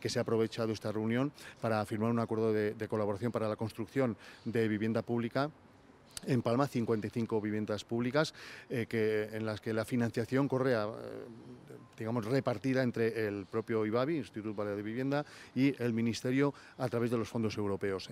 que se ha aprovechado esta reunión para firmar un acuerdo de, colaboración para la construcción de vivienda pública en Palma 55 viviendas públicas eh, en las que la financiación corre, eh, digamos, repartida entre el propio IBABI, Instituto Vale de Vivienda, y el Ministerio a través de los fondos europeos.